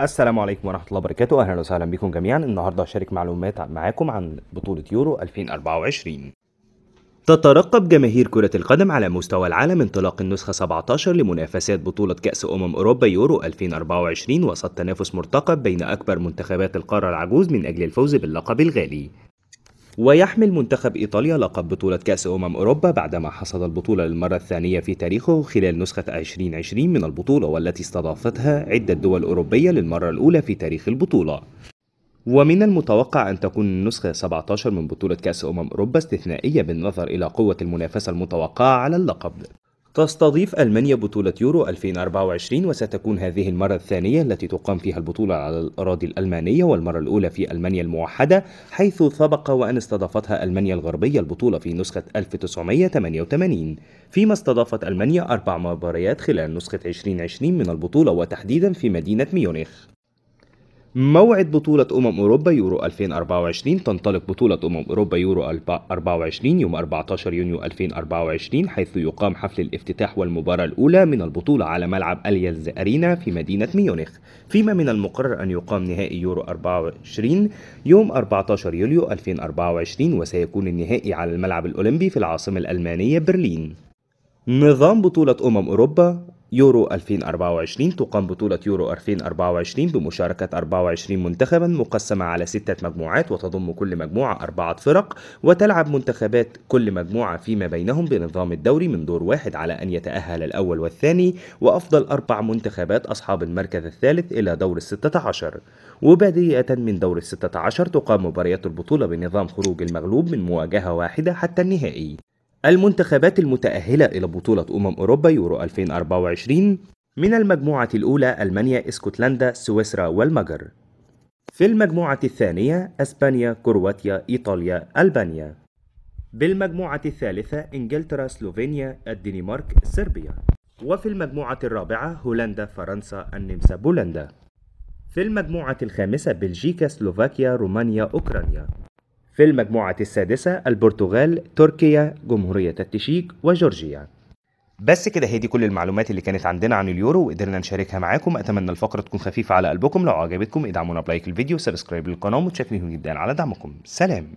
السلام عليكم ورحمة الله وبركاته أهلا وسهلا بكم جميعا النهاردة هشارك معلومات معاكم عن بطولة يورو 2024 تترقب جماهير كرة القدم على مستوى العالم انطلاق النسخة 17 لمنافسات بطولة كأس أمم أوروبا يورو 2024 وسط تنافس مرتقب بين أكبر منتخبات القارة العجوز من أجل الفوز باللقب الغالي ويحمل منتخب إيطاليا لقب بطولة كأس أمم أوروبا بعدما حصد البطولة للمرة الثانية في تاريخه خلال نسخة 2020 من البطولة والتي استضافتها عدة دول أوروبية للمرة الأولى في تاريخ البطولة ومن المتوقع أن تكون النسخة 17 من بطولة كأس أمم أوروبا استثنائية بالنظر إلى قوة المنافسة المتوقعة على اللقب تستضيف ألمانيا بطولة يورو 2024 وستكون هذه المرة الثانية التي تقام فيها البطولة على الأراضي الألمانية والمرة الأولى في ألمانيا الموحدة حيث سبق وأن استضافتها ألمانيا الغربية البطولة في نسخة 1988 فيما استضافت ألمانيا أربع مباريات خلال نسخة 2020 من البطولة وتحديدا في مدينة ميونخ موعد بطولة أمم أوروبا يورو 2024 تنطلق بطولة أمم أوروبا يورو 24 يوم 14 يونيو 2024 حيث يقام حفل الافتتاح والمباراة الأولى من البطولة على ملعب أليز أرينا في مدينة ميونخ فيما من المقرر أن يقام نهائي يورو 24 يوم 14 يوليو 2024 وسيكون النهائي على الملعب الأولمبي في العاصمة الألمانية برلين نظام بطولة أمم أوروبا يورو 2024 تقام بطولة يورو 2024 بمشاركة 24 منتخبا مقسمة على ستة مجموعات وتضم كل مجموعة أربعة فرق وتلعب منتخبات كل مجموعة فيما بينهم بنظام الدوري من دور واحد على أن يتأهل الأول والثاني وأفضل أربع منتخبات أصحاب المركز الثالث إلى دور الستة عشر وبادئة من دور الستة عشر تقام مباريات البطولة بنظام خروج المغلوب من مواجهة واحدة حتى النهائي المنتخبات المتأهلة إلى بطولة أمم أوروبا يورو 2024 من المجموعة الأولى ألمانيا اسكتلندا سويسرا والمجر في المجموعة الثانية أسبانيا كرواتيا إيطاليا ألبانيا بالمجموعة الثالثة إنجلترا سلوفينيا الدنمارك صربيا وفي المجموعة الرابعة هولندا فرنسا النمسا بولندا في المجموعة الخامسة بلجيكا سلوفاكيا رومانيا أوكرانيا في المجموعة السادسة البرتغال تركيا جمهورية التشيك وجورجيا بس كده هي دي كل المعلومات اللي كانت عندنا عن اليورو وقدرنا نشاركها معاكم اتمنى الفقره تكون خفيفه على قلبكم لو عجبتكم ادعمونا بلايك الفيديو سبسكرايب للقناه ومتشكرين جدا على دعمكم سلام